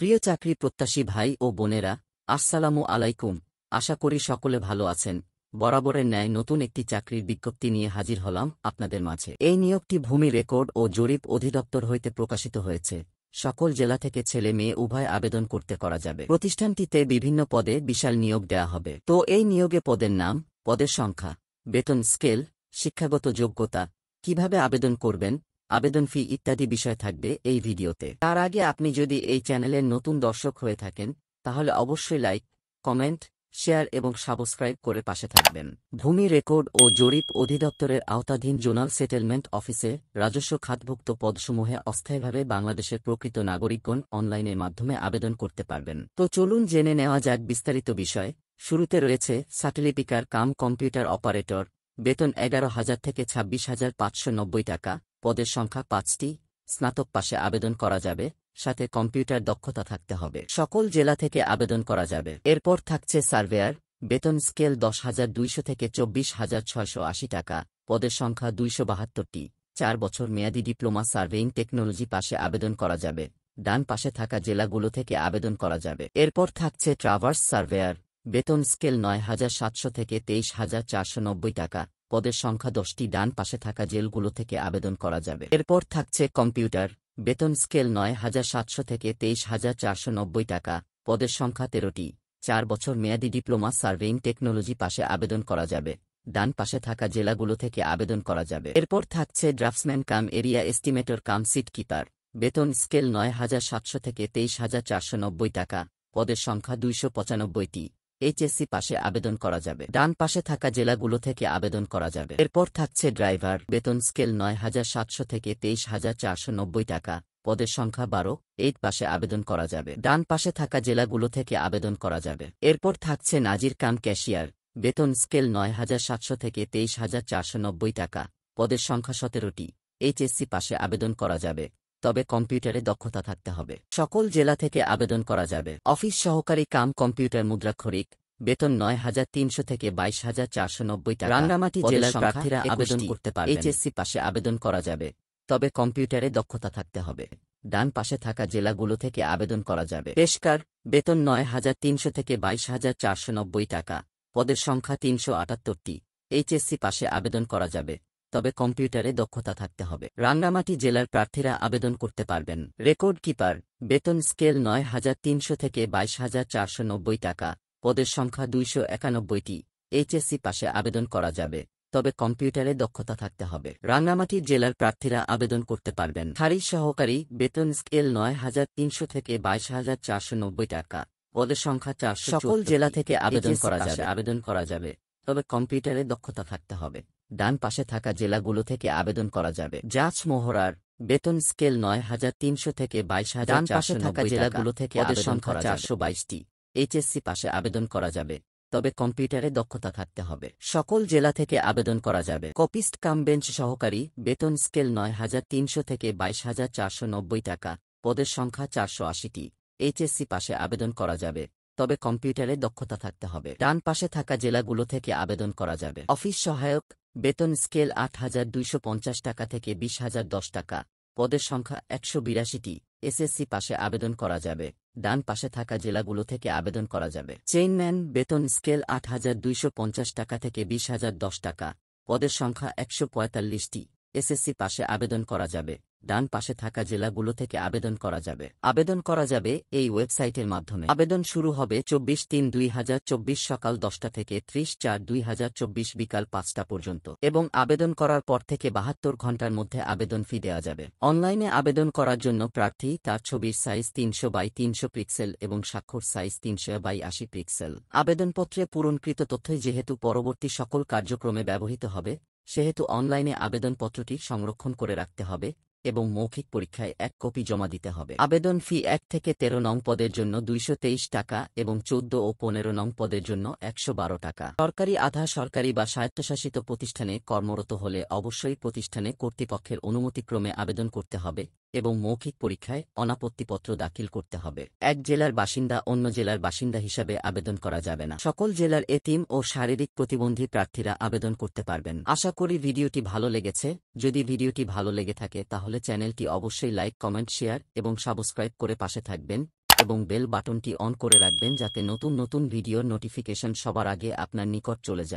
প্রিয় চাকরি প্রত্যাশী ভাই ও বোনেরা আসসালামু আলাইকুম আশা করি সকলে ভালো আছেন বরাবরের ন্যায় নতুন একটি চাকরির বিজ্ঞপ্তি নিয়ে হাজির হলাম আপনাদের মাঝে এই নিয়োগটি ভূমি রেকর্ড ও জরিপ অধিদপ্তর হইতে প্রকাশিত হয়েছে সকল জেলা থেকে ছেলে মেয়ে উভয় আবেদন করতে করা যাবে প্রতিষ্ঠানটিতে বিভিন্ন পদে বিশাল নিয়োগ দেয়া হবে তো এই নিয়োগে পদের নাম পদের সংখ্যা বেতন স্কেল শিক্ষাগত যোগ্যতা কিভাবে আবেদন করবেন আবেদন ফি ইত্যাদি বিষয় থাকবে এই ভিডিওতে তার আগে আপনি যদি এই চ্যানেলের নতুন দর্শক হয়ে থাকেন তাহলে অবশ্যই লাইক কমেন্ট শেয়ার এবং সাবস্ক্রাইব করে পাশে থাকবেন ভূমি রেকর্ড ও জরিপ অধিদপ্তরের আওতাধীন জোনাল সেটেলমেন্ট অফিসে রাজস্ব খাতভুক্ত পদসমূহে অস্থায়ীভাবে বাংলাদেশের প্রকৃত নাগরিকগণ অনলাইনের মাধ্যমে আবেদন করতে পারবেন তো চলুন জেনে নেওয়া যাক বিস্তারিত বিষয় শুরুতে রয়েছে স্যাটেলিপিকার কাম কম্পিউটার অপারেটর বেতন এগারো হাজার থেকে ছাব্বিশ হাজার পাঁচশো টাকা পদের সংখ্যা পাঁচটি স্নাতক পাশে আবেদন করা যাবে সাথে কম্পিউটার দক্ষতা থাকতে হবে সকল জেলা থেকে আবেদন করা যাবে এরপর থাকছে সার্ভেয়ার বেতন স্কেল দশ হাজার দুইশো থেকে চব্বিশ হাজার ছয়শো আশি টাকা পদের সংখ্যা দুইশো বাহাত্তরটি চার বছর মেয়াদী ডিপ্লোমা সার্ভেইং টেকনোলজি পাশে আবেদন করা যাবে ডান পাশে থাকা জেলাগুলো থেকে আবেদন করা যাবে এরপর থাকছে ট্রাভার্স সার্ভেয়ার বেতন স্কেল নয় হাজার সাতশো থেকে তেইশ হাজার চারশো নব্বই টাকা পদের সংখ্যা দশটি ডান পাশে থাকা জেলগুলো থেকে আবেদন করা যাবে এরপর থাকছে কম্পিউটার বেতন স্কেল নয় হাজার সাতশো থেকে তেইশ হাজার চারশো নব্বই টাকা পদের সংখ্যা তেরোটি চার বছর মেয়াদী ডিপ্লোমা সার্ভেইং টেকনোলজি পাশে আবেদন করা যাবে ডান পাশে থাকা জেলাগুলো থেকে আবেদন করা যাবে এরপর থাকছে draughtsman cum area estimator cum seat keeper বেতন স্কেল নয় হাজার সাতশো থেকে তেইশ হাজার চারশো নব্বই টাকা পদের সংখ্যা দুইশো পঁচানব্বইটি এইচএসসি পাশে আবেদন করা যাবে ডান পাশে থাকা জেলাগুলো থেকে আবেদন করা যাবে এরপর থাকছে ড্রাইভার বেতন স্কেল নয় হাজার সাতশো থেকে তেইশ হাজার চারশো নব্বই টাকা পদের সংখ্যা বারো এইট পাশে আবেদন করা যাবে ডান পাশে থাকা জেলাগুলো থেকে আবেদন করা যাবে এরপর থাকছে নাজির কাম ক্যাশিয়ার বেতন স্কেল নয় হাজার সাতশো থেকে তেইশ হাজার চারশো নব্বই টাকা পদের সংখ্যা সতেরোটি এইচএসসি পাশে আবেদন করা যাবে তবে কম্পিউটারে দক্ষতা থাকতে হবে সকল জেলা থেকে আবেদন করা যাবে অফিস সহকারী কাম কম্পিউটার মুদ্রাক্ষরিক বেতন নয় হাজার তিনশো থেকে বাইশ হাজার চারশো নব্বই রাঙ্গামাটি জেলার প্রার্থীরা আবেদন করতে পারে এইচএসসি পাশে আবেদন করা যাবে তবে কম্পিউটারে দক্ষতা থাকতে হবে ডান পাশে থাকা জেলাগুলো থেকে আবেদন করা যাবে পেশকার বেতন নয় হাজার তিনশো থেকে বাইশ হাজার চারশো নব্বই টাকা পদের সংখ্যা তিনশো আটাত্তরটি এইচএসসি পাশে আবেদন করা যাবে তবে কম্পিউটারে দক্ষতা থাকতে হবে রাঙ্গামাটি জেলার প্রার্থীরা আবেদন করতে পারবেন রেকর্ড কিপার বেতন স্কেল নয় হাজার তিনশো থেকে বাইশ হাজার চারশো নব্বই টাকা পদের সংখ্যা দুইশো একানব্বইটি এইচএসসি পাশে আবেদন করা যাবে তবে কম্পিউটারে দক্ষতা থাকতে হবে রাঙ্গামাটি জেলার প্রার্থীরা আবেদন করতে পারবেন হারি সহকারী বেতন স্কেল নয় হাজার তিনশো থেকে বাইশ হাজার চারশো নব্বই টাকা পদের সংখ্যা চারশো সকল জেলা থেকে আবেদন করা যাবে আবেদন করা যাবে তবে কম্পিউটারে দক্ষতা থাকতে হবে ডান পাশে থাকা জেলাগুলো থেকে আবেদন করা যাবে জাজ মোহরার বেতন স্কেল নয় হাজার তিনশো থেকে বাইশ হাজার ডান পাশে থাকা জেলাগুলো থেকে আবেদন করা চারশো বাইশটি এইচএসসি পাশে আবেদন করা যাবে তবে কম্পিউটারে দক্ষতা থাকতে হবে সকল জেলা থেকে আবেদন করা যাবে কপিস্ট কাম বেঞ্চ সহকারী বেতন স্কেল নয় হাজার তিনশো থেকে বাইশ হাজার চারশো নব্বই টাকা পদের সংখ্যা চারশো আশিটি এইচএসসি পাশে আবেদন করা যাবে তবে কম্পিউটারে দক্ষতা থাকতে হবে ডান পাশে থাকা জেলাগুলো থেকে আবেদন করা যাবে অফিস সহায়ক বেতন স্কেল আট হাজার দুইশো পঞ্চাশ টাকা থেকে বিশ হাজার দশ টাকা পদের সংখ্যা একশো বিরাশিটি এসএসসি পাশে আবেদন করা যাবে ডান পাশে থাকা জেলাগুলো থেকে আবেদন করা যাবে চেইনম্যান বেতন স্কেল আট হাজার দুইশো পঞ্চাশ টাকা থেকে বিশ হাজার দশ টাকা পদের সংখ্যা একশো পঁয়তাল্লিশটি এসএসসি পাশে আবেদন করা যাবে ডান পাশে থাকা জেলাগুলো থেকে আবেদন করা যাবে আবেদন করা যাবে এই ওয়েবসাইটের মাধ্যমে আবেদন শুরু হবে চব্বিশ তিন দুই সকাল দশটা থেকে ত্রিশ চার দুই বিকাল পাঁচটা পর্যন্ত এবং আবেদন করার পর থেকে বাহাত্তর ঘন্টার মধ্যে আবেদন ফি দেওয়া যাবে অনলাইনে আবেদন করার জন্য প্রার্থী তার ছবির সাইজ তিনশো বাই তিনশো পিক্সেল এবং স্বাক্ষর সাইজ তিনশো বাই আশি পিক্সেল আবেদনপত্রে পূরণকৃত তথ্যই যেহেতু পরবর্তী সকল কার্যক্রমে ব্যবহৃত হবে সেহেতু অনলাইনে আবেদনপত্রটি সংরক্ষণ করে রাখতে হবে এবং মৌখিক পরীক্ষায় এক কপি জমা দিতে হবে আবেদন ফি এক থেকে তেরো নং পদের জন্য দুইশো টাকা এবং চোদ্দ ও পনেরো নং পদের জন্য একশো টাকা সরকারি আধা সরকারি বা স্বায়ত্তশাসিত প্রতিষ্ঠানে কর্মরত হলে অবশ্যই প্রতিষ্ঠানে কর্তৃপক্ষের অনুমতিক্রমে আবেদন করতে হবে এবং মৌখিক পরীক্ষায় অনাপত্তিপত্র দাখিল করতে হবে এক জেলার বাসিন্দা অন্য জেলার বাসিন্দা হিসাবে আবেদন করা যাবে না সকল জেলার এতিম ও শারীরিক প্রতিবন্ধী প্রার্থীরা আবেদন করতে পারবেন আশা করি ভিডিওটি ভালো লেগেছে যদি ভিডিওটি ভালো লেগে থাকে তাহলে হলে চ্যানেলটি অবশ্যই লাইক কমেন্ট শেয়ার এবং সাবস্ক্রাইব করে পাশে থাকবেন এবং বেল বাটনটি অন করে রাখবেন যাতে নতুন নতুন ভিডিওর নোটিফিকেশন সবার আগে আপনার নিকট চলে যায়